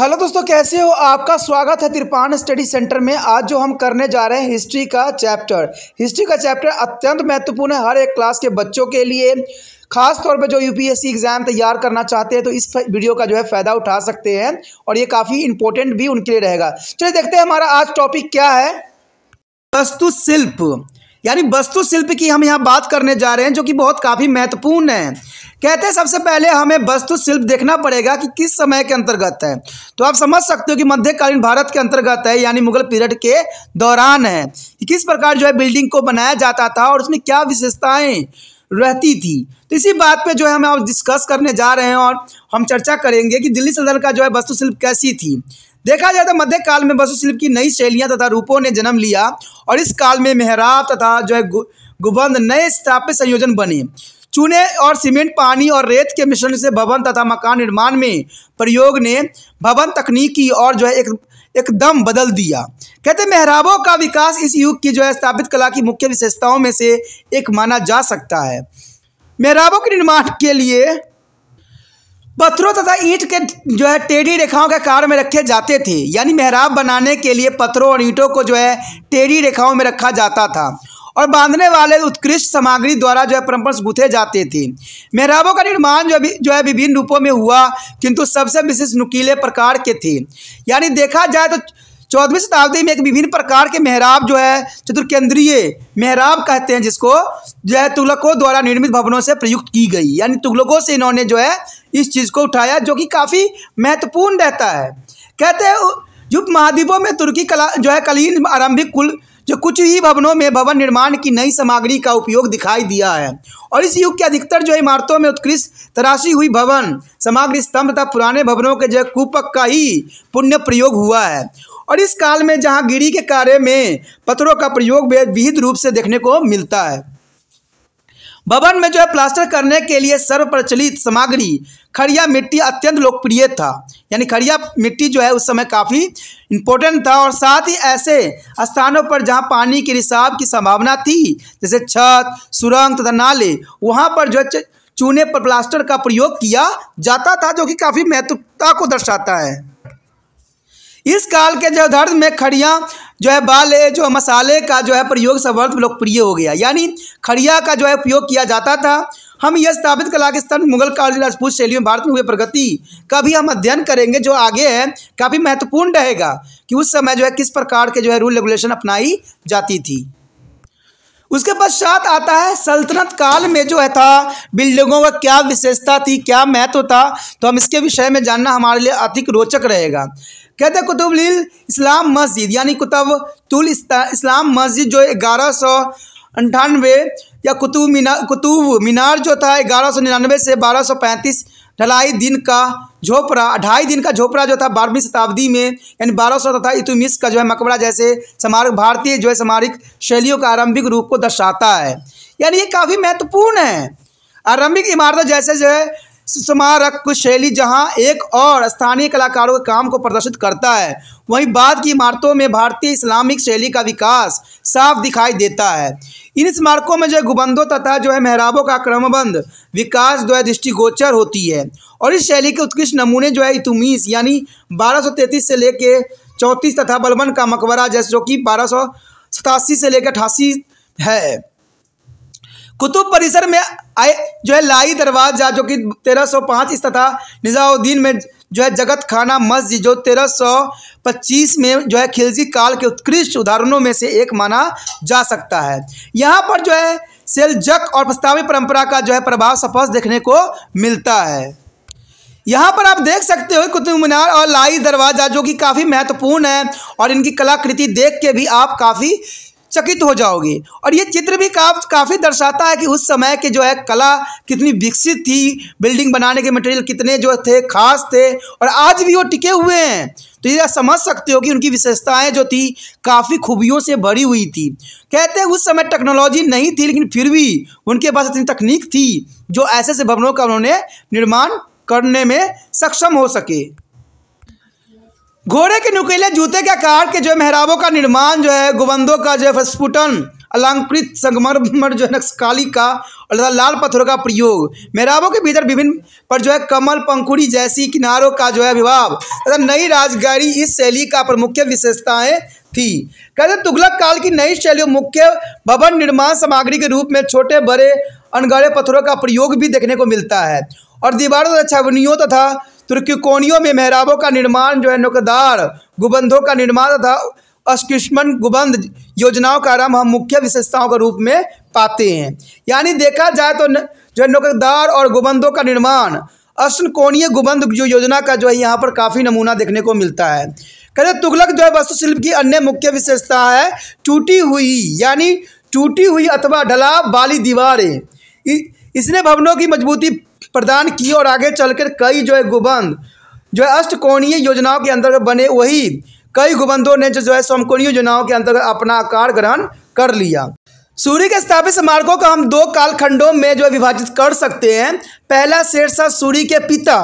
hello दोस्तों कैसे हो आपका स्वागत है तिरपान स्टडी सेंटर में आज जो हम करने जा रहे हैं हिस्ट्री का चैप्टर हिस्ट्री का चैप्टर अत्यंत महत्वपूर्ण है हर एक क्लास के बच्चों के लिए खास तौर पर जो यूपीएससी एग्ज़ाम तैयार करना चाहते हैं तो इस वीडियो का जो है फ़ायदा उठा सकते हैं और ये काफ़ी इंपॉर्टेंट भी उनके लिए रहेगा चलिए देखते हैं हमारा आज टॉपिक क्या है वस्तुशिल्प यानी वस्तुशिल्प की हम यहाँ बात करने जा रहे हैं जो कि बहुत काफ़ी महत्वपूर्ण है कहते हैं सबसे पहले हमें वस्तु शिल्प देखना पड़ेगा कि किस समय के अंतर्गत है तो आप समझ सकते हो कि मध्यकालीन भारत के अंतर्गत है यानी मुगल पीरियड के दौरान है कि किस प्रकार जो है बिल्डिंग को बनाया जाता था और उसमें क्या विशेषताएँ रहती थी तो इसी बात पे जो है हम आप डिस्कस करने जा रहे हैं और हम चर्चा करेंगे कि दिल्ली सदन का जो है वस्तुशिल्प कैसी थी देखा जाए तो मध्यकाल में वस्तुशिल्प की नई शैलियाँ तथा रूपों ने जन्म लिया और इस काल में मेहराब तथा जो है गुबंद नए स्थापित संयोजन बने चूने और सीमेंट पानी और रेत के मिश्रण से भवन तथा मकान निर्माण में प्रयोग ने भवन तकनीक की और जो है एक एकदम बदल दिया कहते मेहराबों का विकास इस युग की जो है स्थापित कला की मुख्य विशेषताओं में से एक माना जा सकता है मेहराबों के निर्माण के लिए पत्थरों तथा ईंट के जो है टेढ़ी रेखाओं के कार में रखे जाते थे यानी मेहराब बनाने के लिए पत्थरों और ईंटों को जो है टेढ़ी रेखाओं में रखा जाता था और बांधने वाले उत्कृष्ट सामग्री द्वारा जो है परम्पर गुथे जाते थे मेहराबों का निर्माण जो जो है विभिन्न रूपों में हुआ किंतु सबसे विशेष नुकीले प्रकार के थे यानी देखा जाए तो चौदहवीं शताब्दी में एक विभिन्न प्रकार के मेहराब जो है चतुर्केंद्रीय मेहराब कहते हैं जिसको जो है तुगलकों द्वारा निर्मित भवनों से प्रयुक्त की गई यानी तुगलकों से इन्होंने जो है इस चीज़ को उठाया जो कि काफ़ी महत्वपूर्ण रहता है कहते हैं युग महाद्वीपों में तुर्की कला जो है कलीन आरंभिक कुल जो कुछ ही भवनों में भवन निर्माण की नई सामग्री का उपयोग दिखाई दिया है और इस युग के अधिकतर जो इमारतों में उत्कृष्ट तराशी हुई भवन सामग्री स्तंभ तथा पुराने भवनों के जगह कूपक का ही पुण्य प्रयोग हुआ है और इस काल में जहाँ गिरी के कार्य में पत्थरों का प्रयोग विहित रूप से देखने को मिलता है भवन में जो है प्लास्टर करने के लिए सर्वप्रचलित सामग्री खड़िया मिट्टी अत्यंत लोकप्रिय था यानी खड़िया मिट्टी जो है उस समय काफ़ी इम्पोर्टेंट था और साथ ही ऐसे स्थानों पर जहां पानी के रिसाव की संभावना थी जैसे छत सुरंग तथा नाले वहां पर जो है चूने पर प्लास्टर का प्रयोग किया जाता था जो कि काफ़ी महत्वता को दर्शाता है इस काल के धर्म में खड़िया जो है बाल जो मसाले का जो है प्रयोग सर्वर्थ लोकप्रिय हो गया यानी खड़िया का जो है उपयोग किया जाता था हम यह स्थापित कला के स्तर मुगल काल राजपूत शैली में भारत में हुए प्रगति का भी हम अध्ययन करेंगे जो आगे है काफ़ी महत्वपूर्ण रहेगा कि उस समय जो है किस प्रकार के जो है रूल रेगुलेशन अपनाई जाती थी उसके पश्चात आता है सल्तनत काल में जो है था बिल्डिंगों का क्या विशेषता थी क्या महत्व था तो हम इसके विषय में जानना हमारे लिए अधिक रोचक रहेगा कहते कुतुब लील इस्लाम मस्जिद यानी कुतुबुल इस्लाम मस्जिद जो ग्यारह सौ अंठानवे या कुतुब मीनार कुतुब मीनार जो था ग्यारह सौ निन्यानवे से बारह सौ पैंतीस ढलाई दिन का झोपड़ा ढाई दिन का झोपड़ा जो था बारहवीं शताब्दी में यानी बारह सौ तथा इतुमिस का जो है मकबरा जैसे स्मारक भारतीय जो है समारिक शैलियों का आरंभिक रूप को दर्शाता है यानी ये काफ़ी महत्वपूर्ण है आरंभिक इमारतें जैसे जो है स्मारक शैली जहां एक और स्थानीय कलाकारों के काम को प्रदर्शित करता है वहीं बाद की इमारतों में भारतीय इस्लामिक शैली का विकास साफ दिखाई देता है इन स्मारकों में जो है गुबंदों तथा जो है मेहराबों का क्रमबंध विकास जो है दृष्टिगोचर होती है और इस शैली के उत्कृष्ट नमूने जो है इतुमीस यानी बारह से लेके चौंतीस तथा बलबन का मकबरा जैसे जो कि बारह सौ सतासी से लेकर अठासी है कुतुब परिसर में आए जो है लाई दरवाजा जो कि 1305 तथा निज़ाउद्दीन में जो है जगत खाना मस्जिद जो 1325 में जो है खिलजी काल के उत्कृष्ट उदाहरणों में से एक माना जा सकता है यहाँ पर जो है सेलजक और प्रस्तावित परंपरा का जो है प्रभाव स्पष्ट देखने को मिलता है यहाँ पर आप देख सकते हो कुतुब मीनार और लाई दरवाजा जो कि काफ़ी महत्वपूर्ण है और इनकी कलाकृति देख के भी आप काफ़ी चकित हो जाओगे और ये चित्र भी का, काफ़ी दर्शाता है कि उस समय के जो है कला कितनी विकसित थी बिल्डिंग बनाने के मटेरियल कितने जो थे खास थे और आज भी वो टिके हुए हैं तो ये समझ सकते हो कि उनकी विशेषताएं जो थी काफ़ी खूबियों से भरी हुई थी कहते हैं उस समय टेक्नोलॉजी नहीं थी लेकिन फिर भी उनके पास इतनी तकनीक थी जो ऐसे ऐसे भवनों का उन्होंने निर्माण करने में सक्षम हो सके घोड़े के नुकीले जूते के आकार के जो है मेहराबों का निर्माण जो है गुबंदों का जो है प्रस्फुटन अलंकृत संगमरमर जो है नक्सकाली का और लाल पत्थरों का प्रयोग मेहराबों के भीतर विभिन्न पर जो है कमल पंखुड़ी जैसी किनारों का जो है विभाव तथा नई राजगारी इस शैली का प्रमुख विशेषताएं थी कहते तुगलक काल की नई शैलियों मुख्य भवन निर्माण सामग्री के रूप में छोटे बड़े अनगढ़े पत्थरों का प्रयोग भी देखने को मिलता है और दीवारों तथा छावनियों तथा तुर्की में मेहराबों का निर्माण जो है नुकदार गुबंधों का निर्माण तथा अस्किष्मन गुबंध योजनाओं का आरंभ हम मुख्य विशेषताओं के रूप में पाते हैं यानी देखा जाए तो न, जो है नुकदार और गुबंधों का निर्माण अष्टकोणीय गुबंध जो योजना का जो है यहाँ पर काफ़ी नमूना देखने को मिलता है कहते तुगलक जो है वस्तुशिल्प की अन्य मुख्य विशेषता है टूटी हुई यानी टूटी हुई अथवा ढला वाली दीवारें इसने भवनों की मजबूती प्रदान किए और आगे चलकर कई जो है गुबंद जो है अष्टकोणीय योजनाओं के अंतर्गत बने वही कई गुबंदों ने जो है समकोणीय योजनाओं के अंतर्गत अपना आकार ग्रहण कर लिया सूर्य के स्थापित स्मारकों को हम दो कालखंडों में जो विभाजित कर सकते हैं पहला शेरशाह सूरी के पिता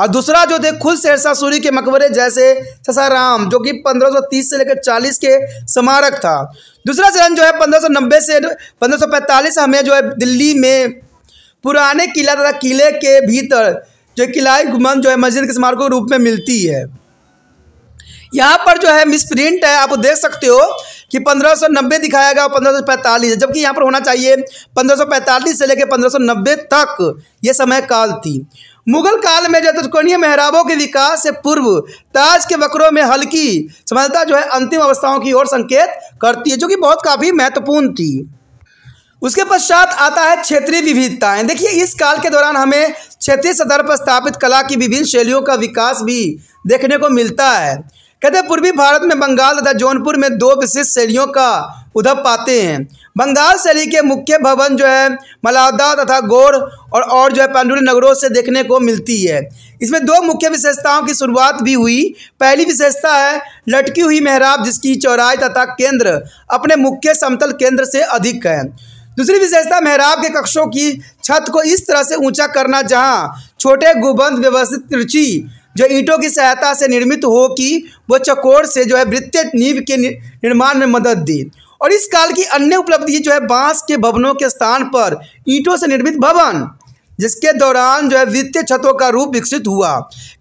और दूसरा जो थे खुद शेरशाह सूरी के मकबरे जैसे ससाराम जो कि 1530 से लेकर 40 के स्मारक था दूसरा चरण जो है 1590 से 1545 हमें जो है दिल्ली में पुराने किला तथा किले के भीतर जो किलाई गुमन जो है मस्जिद के स्मारकों के रूप में मिलती है यहाँ पर जो है मिस प्रिंट है आप देख सकते हो कि 1590 दिखाया गया और 1545 जबकि यहाँ पर होना चाहिए 1545 से लेकर 1590 तक ये समय काल थी मुगल काल में जो त्रिकोणीय मेहराबों के विकास से पूर्व ताज के वक्रों में हल्की समझता जो है अंतिम अवस्थाओं की ओर संकेत करती है जो कि बहुत काफ़ी महत्वपूर्ण थी उसके पश्चात आता है क्षेत्रीय विविधताएं देखिए इस काल के दौरान हमें क्षेत्रीय सदर पर स्थापित कला की विभिन्न शैलियों का विकास भी देखने को मिलता है कहते पूर्वी भारत में बंगाल तथा जौनपुर में दो विशिष्ट शैलियों का उधर पाते हैं बंगाल शैली के मुख्य भवन जो है मलादा तथा गौर और और जो है पांडुल नगरों से देखने को मिलती है इसमें दो मुख्य विशेषताओं की शुरुआत भी हुई पहली विशेषता है लटकी हुई मेहराब जिसकी चौराई तथा केंद्र अपने मुख्य समतल केंद्र से अधिक है दूसरी विशेषता मेहराब के कक्षों की छत को इस तरह से ऊंचा करना जहां छोटे गुबंद व्यवस्थित तिरछी जो ईंटों की सहायता से निर्मित हो कि वो चकोर से जो है वृत्तीय नींव के निर्माण में मदद दी और इस काल की अन्य उपलब्धि जो है बांस के भवनों के स्थान पर ईंटों से निर्मित भवन जिसके दौरान जो है वित्तीय छतों का रूप विकसित हुआ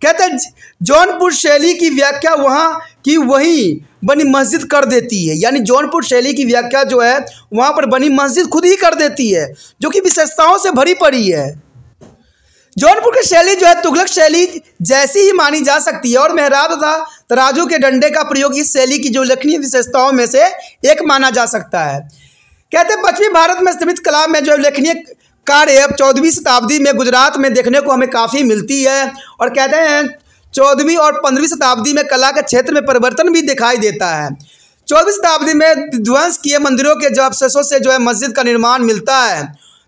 कहते हैं जौनपुर शैली की व्याख्या वहाँ की वही बनी मस्जिद कर देती है यानी जौनपुर शैली की व्याख्या जो है वहाँ पर बनी मस्जिद खुद ही कर देती है जो कि विशेषताओं से भरी पड़ी है जौनपुर की शैली जो है तुगलक शैली जैसी ही मानी जा सकती है और मेहराब तथा तराजू के डंडे का प्रयोग इस शैली की जो लखनीय विशेषताओं में से एक माना जा सकता है कहते हैं पश्चिमी भारत में सीमित कला में जो लेखनीय कार्य चौदहवीं शताब्दी में गुजरात में देखने को हमें काफ़ी मिलती है और कहते हैं चौदहवीं और पंद्रहवीं शताब्दी में कला के क्षेत्र में परिवर्तन भी दिखाई देता है चौदहवीं शताब्दी में ध्वंस किए मंदिरों के जो अवशेषों से जो है मस्जिद का निर्माण मिलता है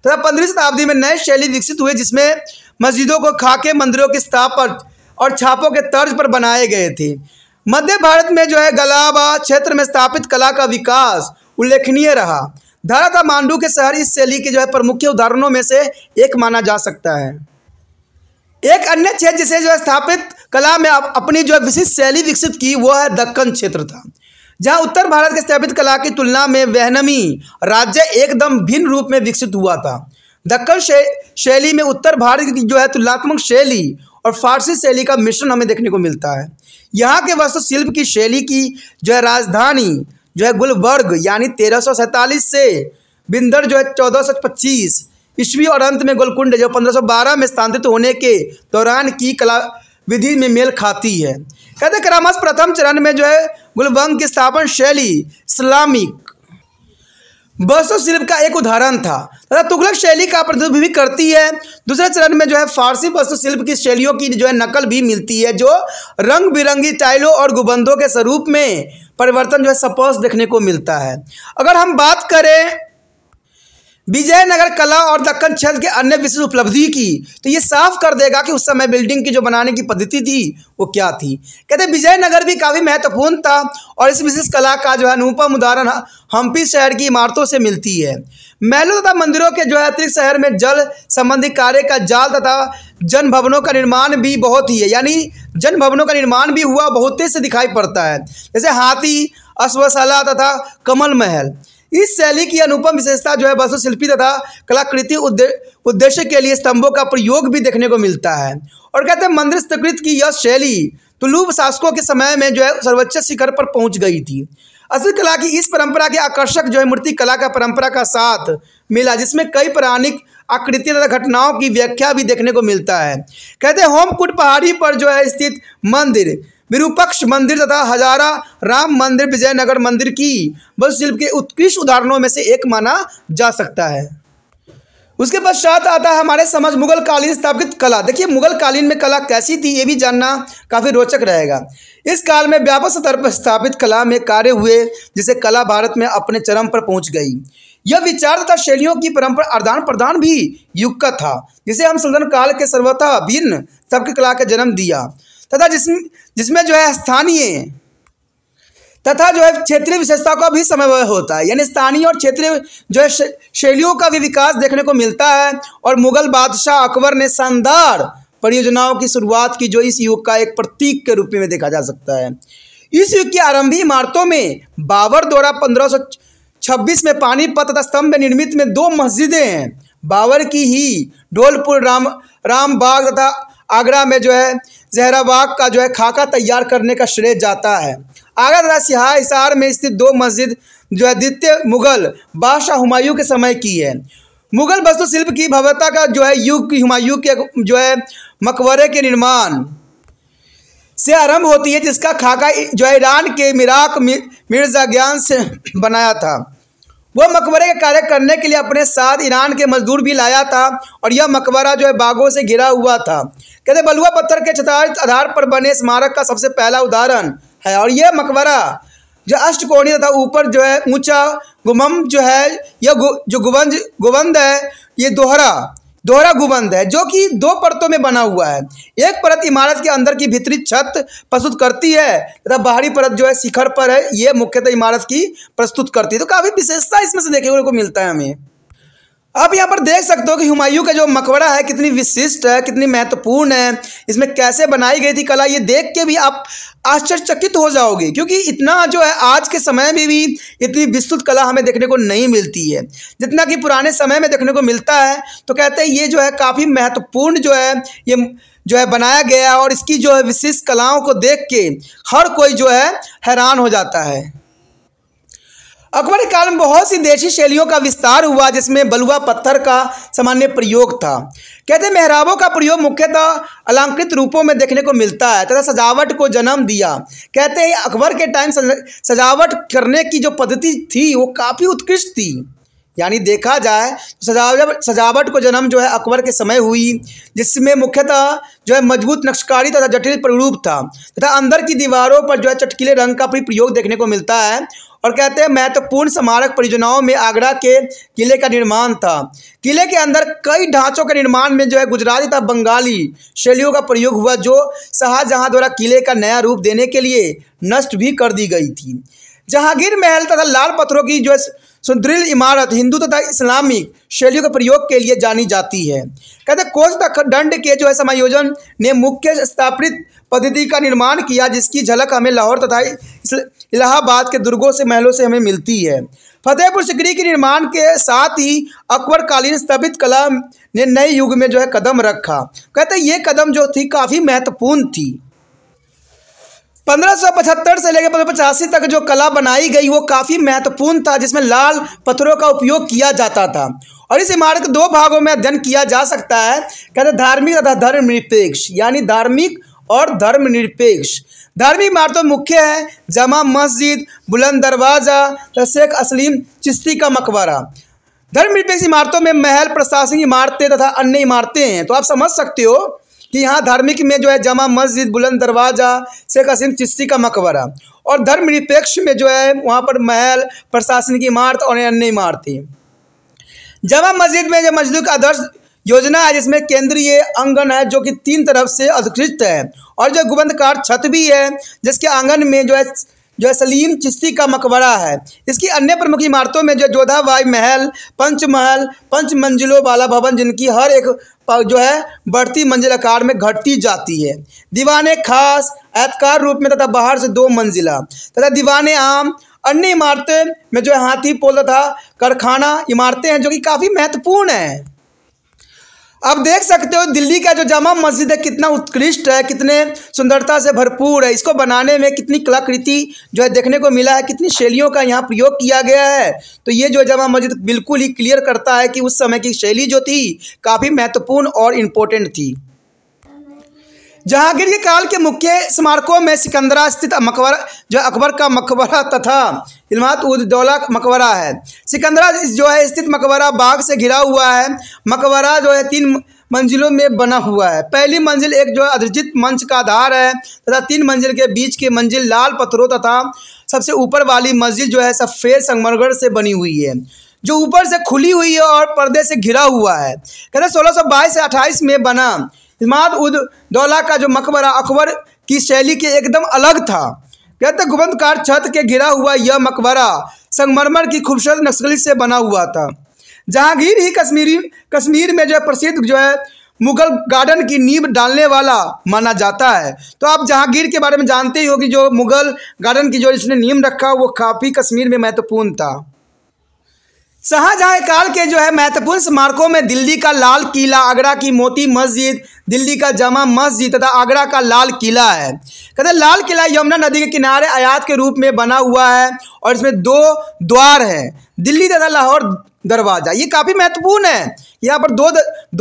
तथा पंद्रहवीं शताब्दी में नए शैली विकसित हुए जिसमें मस्जिदों को खाके मंदिरों की स्थापना और छापों के तर्ज पर बनाए गए थे मध्य भारत में जो है गलाबा क्षेत्र में स्थापित कला का विकास उल्लेखनीय रहा धाराधा मांडू के शहर इस शैली के जो है प्रमुख उदाहरणों में से एक माना जा सकता है एक अन्य क्षेत्र जिसे जो है स्थापित कला में अपनी जो है विशिष्ट शैली विकसित की वह है दक्कन क्षेत्र था जहां उत्तर भारत के स्थापित कला की तुलना में वहनमी राज्य एकदम भिन्न रूप में विकसित हुआ था दक्कन शैली में उत्तर भारत की जो है तुलनात्मक शैली और फारसी शैली का मिश्रण हमें देखने को मिलता है यहाँ के वास्तुशिल्प की शैली की जो है राजधानी जो है गुलबर्ग यानी तेरह से बिंदर जो है चौदह सौ पच्चीस ईस्वी और अंत में गोलकुंड जो 1512 में स्थानांतरित होने के दौरान की कला विधि में मेल खाती है कहते करामस प्रथम चरण में जो है गुलबंग की स्थापन शैली इस्लामिक और शिल्प का एक उदाहरण था तथा तुगलक शैली का प्रतिनिधित्व भी करती है दूसरे चरण में जो है फारसी वस्तुशिल्प की शैलियों की जो है नकल भी मिलती है जो रंग बिरंगी टाइलों और गुबंदों के स्वरूप में परिवर्तन जो है सपोस देखने को मिलता है अगर हम बात करें विजयनगर कला और दक्कन क्षेत्र के अन्य विशेष उपलब्धि की तो ये साफ कर देगा कि उस समय बिल्डिंग की जो बनाने की पद्धति थी वो क्या थी कहते विजयनगर भी काफ़ी महत्वपूर्ण था और इस विशेष कला का जो है अनुपम उदाहरण हम्पी शहर की इमारतों से मिलती है महलों तथा मंदिरों के जो है अतिरिक्त शहर में जल संबंधी कार्य का जाल तथा जन भवनों का निर्माण भी बहुत ही है यानी जन भवनों का निर्माण भी हुआ बहुत तेज से दिखाई पड़ता है जैसे हाथी अश्वशाला तथा कमल महल इस शैली की अनुपम विशेषता जो है वस्तुशिल्पी तथा कलाकृति उद्देश्य के लिए स्तंभों का प्रयोग भी देखने को मिलता है और कहते हैं मंदिर स्थकृत की यह शैली तुलूब शासकों के समय में जो है सर्वोच्च शिखर पर पहुंच गई थी असल कला की इस परंपरा के आकर्षक जो है मूर्ति कला का परंपरा का साथ मिला जिसमें कई पौराणिक आकृति तथा घटनाओं की व्याख्या भी देखने को मिलता है कहते हैं होमकुट पहाड़ी पर जो है स्थित मंदिर विरूपक्ष मंदिर तथा हजारा राम मंदिर विजयनगर मंदिर की बस शिल्प के उत्कृष्ट उदाहरणों में से एक माना जा सकता है उसके पश्चात आता है हमारे समझ मुगल कालीन स्थापित कला देखिए मुगल कालीन में कला कैसी थी ये भी जानना काफ़ी रोचक रहेगा इस काल में व्यापक स्तर पर स्थापित कला में कार्य हुए जिसे कला भारत में अपने चरम पर पहुंच गई यह विचार तथा शैलियों की परंपरा आदान प्रदान भी युग का था जिसे हम सल्तन काल के सर्वथा भिन्न सबकी कला का जन्म दिया तथा जिसमें जिसमें जो है स्थानीय तथा जो है क्षेत्रीय विशेषता का भी समन्वय होता है यानी स्थानीय और क्षेत्रीय जो है शैलियों का भी विकास देखने को मिलता है और मुगल बादशाह अकबर ने शानदार परियोजनाओं की शुरुआत की जो इस युग का एक प्रतीक के रूप में देखा जा सकता है इस युग की आरंभी इमारतों में बाबर द्वारा पंद्रह छब्बीस में पानीपत तथा स्तंभ निर्मित में दो मस्जिदें हैं बाबर की ही ढोलपुर राम रामबाग तथा आगरा में जो है जहराबाग का जो है खाका तैयार करने का श्रेय जाता है आगरा तथा सिहा हिसार में स्थित दो मस्जिद जो है द्वितीय मुगल बादशाह हुमायूं के समय की है मुगल वस्तुशिल्प की भव्यता का जो है युग हुमायूं के जो है मकबरे के निर्माण से आरंभ होती है जिसका खाका जो है ईरान के मिराक मिर्जा ज्ञान से बनाया था वह मकबरे का कार्य करने के लिए अपने साथ ईरान के मजदूर भी लाया था और यह मकबरा जो है बागों से घिरा हुआ था कहते बलुआ पत्थर के चतारित आधार पर बने स्मारक का सबसे पहला उदाहरण है और यह मकबरा जो अष्टकोणीय तथा ऊपर जो है ऊंचा गुमम जो है यह जो गुबंज गुबंद है ये दोहरा दोहरा गुबंद है जो कि दो परतों में बना हुआ है एक परत इमारत के अंदर की भीतरी छत प्रस्तुत करती है तथा बाहरी परत जो है शिखर पर है ये मुख्यतः इमारत की प्रस्तुत करती है तो काफ़ी विशेषता इसमें से देखने को मिलता है हमें आप यहाँ पर देख सकते हो कि हुमायूं का जो मकबरा है कितनी विशिष्ट है कितनी महत्वपूर्ण है इसमें कैसे बनाई गई थी कला ये देख के भी आप आश्चर्यचकित हो जाओगे क्योंकि इतना जो है आज के समय में भी इतनी विस्तृत कला हमें देखने को नहीं मिलती है जितना कि पुराने समय में देखने को मिलता है तो कहते हैं ये जो है काफ़ी महत्वपूर्ण जो है ये जो है बनाया गया और इसकी जो है विशिष्ट कलाओं को देख के हर कोई जो है हैरान हो जाता है अकबर के काल में बहुत सी देशी शैलियों का विस्तार हुआ जिसमें बलुआ पत्थर का सामान्य प्रयोग था कहते मेहराबों का प्रयोग मुख्यतः अलंकृत रूपों में देखने को मिलता है तथा सजावट को जन्म दिया कहते हैं अकबर के टाइम सजावट करने की जो पद्धति थी वो काफ़ी उत्कृष्ट थी यानी देखा जाए तो सजावट सजावट को जन्म जो है अकबर के समय हुई जिसमें मुख्यतः जो है मजबूत नक्शकारी तथा जटिल प्ररूप था तथा अंदर की दीवारों पर जो है चटकीले रंग का भी प्रयोग देखने को मिलता है और कहते हैं महत्वपूर्ण स्मारक परियोजनाओं में आगरा के किले का निर्माण था किले के अंदर कई ढांचों के निर्माण में जो है गुजराती तथा बंगाली शैलियों का प्रयोग हुआ जो शाहजहाँ द्वारा किले का नया रूप देने के लिए नष्ट भी कर दी गई थी जहांगीर महल तथा लाल पत्थरों की जो है सुदृढ़ इमारत हिंदू तथा इस्लामिक शैलियों के प्रयोग के लिए जानी जाती है कहते कोच तक दंड के जो है समायोजन ने मुख्य स्थापित पद्धति का निर्माण किया जिसकी झलक हमें लाहौर तथा इलाहाबाद के दुर्गों से महलों से हमें मिलती है फतेहपुर सिकरी के निर्माण के साथ ही अकबर कालीन स्थापित कला ने नए युग में जो है कदम रखा कहते ये कदम जो थी काफ़ी महत्वपूर्ण थी पंद्रह से लेकर पंद्रह तक जो कला बनाई गई वो काफ़ी महत्वपूर्ण था जिसमें लाल पत्थरों का उपयोग किया जाता था और इस इमारत दो भागों में अध्ययन किया जा सकता है कहते धार्मिक तथा धर्मनिरपेक्ष यानी धार्मिक और धर्मनिरपेक्ष धार्मिक इमारतों मुख्य हैं जमा मस्जिद बुलंद दरवाज़ा तो शेख असलीम चिश्ती का मकबरा धर्मनिरपेक्ष इमारतों में महल प्रशासनिक इमारतें तथा अन्य इमारतें हैं तो आप समझ सकते हो कि यहाँ धार्मिक में जो है जमा मस्जिद बुलंद दरवाज़ा शेख असलीम चिश्ती का मकबरा और धर्मनिरपेक्ष में जो है वहाँ पर महल प्रशासनिक इमारत और अन्य इमारतें जमा मस्जिद में जो मस्जिद का आदर्श योजना है जिसमें केंद्रीय आंगन है जो कि तीन तरफ से अधिकृत है और जो गोबंदकार छत भी है जिसके आंगन में जो है जो है सलीम चिश्ती का मकबरा है इसकी अन्य प्रमुख इमारतों में जो जोधाबाई महल पंचमहल पंच मंजिलों वाला भवन जिनकी हर एक जो है बढ़ती मंजिल आकार में घटती जाती है दीवाने खास एतकार रूप में तथा बाहर से दो मंजिला तथा दीवाने आम अन्य इमारतें में जो है हाथी पोल तथा कारखाना इमारतें हैं जो कि काफ़ी महत्वपूर्ण हैं आप देख सकते हो दिल्ली का जो जामा मस्जिद है कितना उत्कृष्ट है कितने सुंदरता से भरपूर है इसको बनाने में कितनी कलाकृति जो है देखने को मिला है कितनी शैलियों का यहाँ प्रयोग किया गया है तो ये जो जामा मस्जिद बिल्कुल ही क्लियर करता है कि उस समय की शैली जो थी काफ़ी महत्वपूर्ण और इम्पोर्टेंट थी जहांगीर के काल के मुख्य स्मारकों में सिकंदरा स्थित मकबरा जो अकबर का मकबरा तथा इलमात उदौला मकबरा है सिकंदरा जो है स्थित मकबरा बाग से घिरा हुआ है मकबरा जो है तीन मंजिलों में बना हुआ है पहली मंजिल एक जो अधिजित मंच का आधार है तथा तीन मंजिल के बीच की मंजिल लाल पत्थरों तथा सबसे ऊपर वाली मस्जिद जो है सफ़ेद संगमरगढ़ से बनी हुई है जो ऊपर से खुली हुई है और पर्दे से घिरा हुआ है कहते सोलह सौ बाईस से अट्ठाईस में बना इमाद उद दौला का जो मकबरा अकबर की शैली के एकदम अलग था कहते गुबंदकार छत के घिरा हुआ यह मकबरा संगमरमर की खूबसूरत नक्सली से बना हुआ था जहांगीर ही कश्मीरी कश्मीर में जो है प्रसिद्ध जो है मुगल गार्डन की नींव डालने वाला माना जाता है तो आप जहांगीर के बारे में जानते ही हो कि जो मुगल गार्डन की जो इसने नींव रखा वो काफ़ी कश्मीर में महत्वपूर्ण था शाहजहाँ काल के जो है महत्वपूर्ण स्मारकों में दिल्ली का लाल किला आगरा की मोती मस्जिद दिल्ली का जामा मस्जिद तथा आगरा का लाल किला है कहते लाल किला यमुना नदी के किनारे आयात के रूप में बना हुआ है और इसमें दो द्वार हैं दिल्ली तथा लाहौर दरवाज़ा ये काफ़ी महत्वपूर्ण है यहाँ पर दो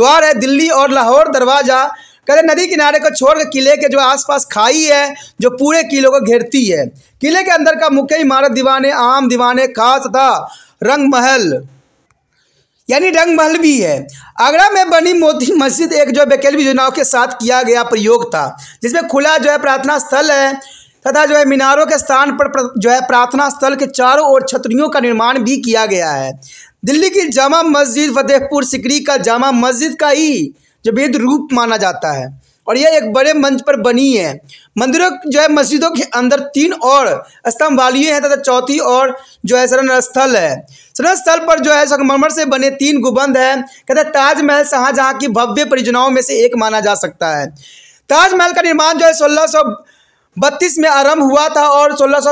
द्वार है दिल्ली और लाहौर दरवाज़ा कहते नदी किनारे को छोड़कर किले के जो आसपास खाई है जो पूरे किलों को घेरती है किले के अंदर का मुख्य इमारत दीवाने आम दीवाने खास तथा रंग महल यानी रंग महल भी है आगरा में बनी मोती मस्जिद एक जो वैकल्पिक योजनाओं के साथ किया गया प्रयोग था जिसमें खुला जो है प्रार्थना स्थल है तथा जो है मीनारों के स्थान पर जो है प्रार्थना स्थल के चारों ओर छतरियों का निर्माण भी किया गया है दिल्ली की जामा मस्जिद फतेहपुर सिकरी का जामा मस्जिद का ही जो वेद रूप माना जाता है और यह एक बड़े मंच पर बनी है मंदिरों जो है मस्जिदों के अंदर तीन और स्तंभ वाली हैं तथा चौथी और जो है शरण स्थल है शरण स्थल पर जो है संगमरमर से बने तीन गुबंद है कहते हैं ताजमहल शाहजहाँ की भव्य परियोजनाओं में से एक माना जा सकता है ताजमहल का निर्माण जो है सोलह में आरम्भ हुआ था और सोलह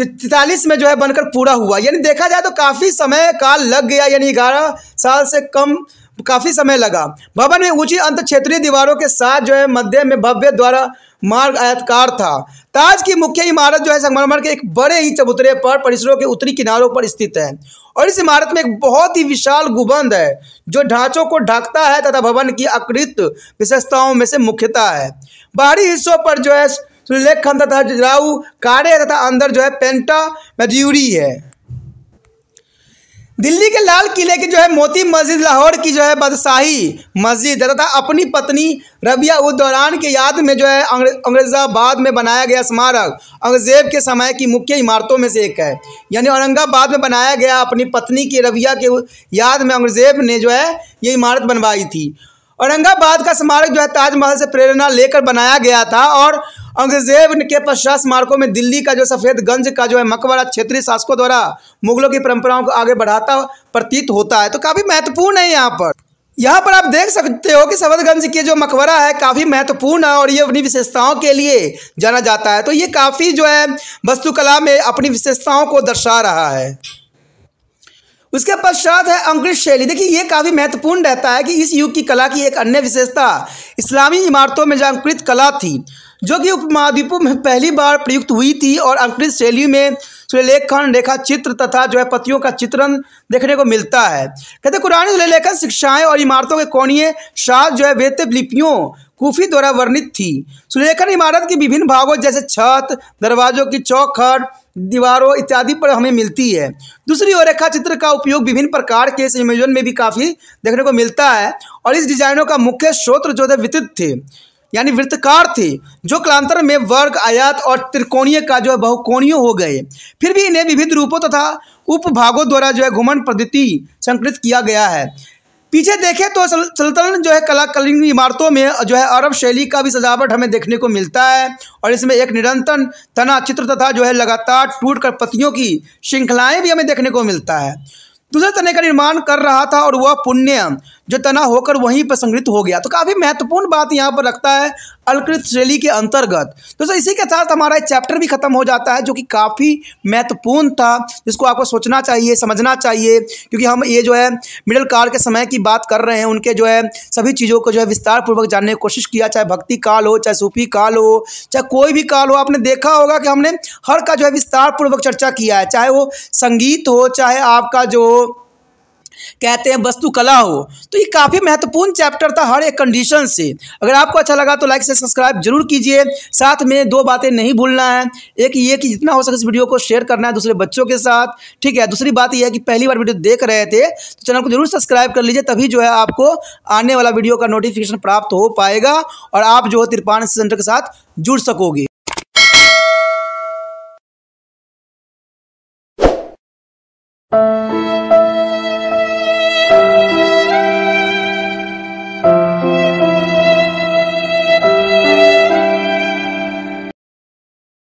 तैतालीस में जो है बनकर पूरा हुआ यानी देखा जाए तो काफ़ी समय काल लग गया यानी ग्यारह साल से कम काफ़ी समय लगा भवन में ऊंची अंत क्षेत्रीय दीवारों के साथ जो है मध्य में भव्य द्वारा मार्ग आयतकार था ताज की मुख्य इमारत जो है संगमरमर के एक बड़े ही चबूतरे पर परिसरों के उत्तरी किनारों पर स्थित है और इस इमारत में एक बहुत ही विशाल गुबंद है जो ढांचों को ढकता है तथा भवन की अकृत विशेषताओं में से मुख्यता है बाहरी हिस्सों पर जो है सुलेखन तथा जराऊ कार्य तथा अंदर जो है पेंटा मजूरी है दिल्ली के लाल किले की जो है मोती मस्जिद लाहौर की जो है बादशाही मस्जिद तथा अपनी पत्नी रबिया उद दौरान के याद में जो है औरंगजाबाद में बनाया गया स्मारक औरंगजेब के समय की मुख्य इमारतों में से एक है यानी औरंगाबाद में बनाया गया अपनी पत्नी की रबिया के याद में औरंगजेब ने जो है ये इमारत बनवाई थी औरंगाबाद का स्मारक जो है ताजमहल से प्रेरणा लेकर बनाया गया था और औरंगजेब के पश्चात स्मारकों में दिल्ली का जो सफ़ेदगंज का जो है मकबरा क्षेत्रीय शासकों द्वारा मुगलों की परंपराओं को आगे बढ़ाता प्रतीत होता है तो काफ़ी महत्वपूर्ण है यहाँ पर यहाँ पर आप देख सकते हो कि सफदगंज के जो मकबरा है काफ़ी महत्वपूर्ण है और ये अपनी विशेषताओं के लिए जाना जाता है तो ये काफ़ी जो है वस्तुकला में अपनी विशेषताओं को दर्शा रहा है उसके पश्चात है अंकृत शैली देखिए ये काफ़ी महत्वपूर्ण रहता है कि इस युग की कला की एक अन्य विशेषता इस्लामी इमारतों में जो अंकृत कला थी जो कि उपमहाद्वीपों में पहली बार प्रयुक्त हुई थी और अंकृत शैली में सुलेखन रेखा चित्र तथा जो है पतियों का चित्रण देखने को मिलता है कहते कुरानी सुलेखन शिक्षाएं और इमारतों के कोणीय शाह जो है वेत लिपियों कूफी द्वारा वर्णित थी सुलेखन इमारत के विभिन्न भागों जैसे छत दरवाजों की चौखट दीवारों इत्यादि पर हमें मिलती है दूसरी ओर रेखा चित्र का उपयोग विभिन्न प्रकार के संयोजन में भी काफ़ी देखने को मिलता है और इस डिजाइनों का मुख्य स्रोत जो है वितरित थे यानी वृत्तकार थे जो कलांतर में वर्ग आयात और त्रिकोणीय का जो है बहुकोणीय हो गए फिर भी इन्हें विभिन्न रूपों तथा उपभागों द्वारा जो है घुमन पद्धति संकलित किया गया है पीछे देखें तो सल्तनत जो है कलाकालीन इमारतों में जो है अरब शैली का भी सजावट हमें देखने को मिलता है और इसमें एक निरंतर तना चित्र तथा जो है लगातार टूट कर पतियों की श्रृंखलाएं भी हमें देखने को मिलता है दूसरे तने का निर्माण कर रहा था और वह पुण्य जो तना होकर वहीं पर संग्रहित हो गया तो काफ़ी महत्वपूर्ण बात यहाँ पर रखता है अलकृत शैली के अंतर्गत तो सर इसी के साथ हमारा चैप्टर भी खत्म हो जाता है जो कि काफ़ी महत्वपूर्ण था जिसको आपको सोचना चाहिए समझना चाहिए क्योंकि हम ये जो है मिडिल काल के समय की बात कर रहे हैं उनके जो है सभी चीज़ों को जो है विस्तारपूर्वक जानने की कोशिश किया चाहे भक्ति काल हो चाहे सूफी काल हो चाहे कोई भी काल हो आपने देखा होगा कि हमने हर का जो है विस्तारपूर्वक चर्चा किया है चाहे वो संगीत हो चाहे आपका जो कहते हैं वस्तु कला हो तो ये काफ़ी महत्वपूर्ण चैप्टर था हर एक कंडीशन से अगर आपको अच्छा लगा तो लाइक से सब्सक्राइब जरूर कीजिए साथ में दो बातें नहीं भूलना है एक ये कि जितना हो सके इस वीडियो को शेयर करना है दूसरे बच्चों के साथ ठीक है दूसरी बात यह है कि पहली बार वीडियो देख रहे थे तो चैनल को जरूर सब्सक्राइब कर लीजिए तभी जो है आपको आने वाला वीडियो का नोटिफिकेशन प्राप्त हो पाएगा और आप जो है तिरपान सेंटर के साथ जुड़ सकोगे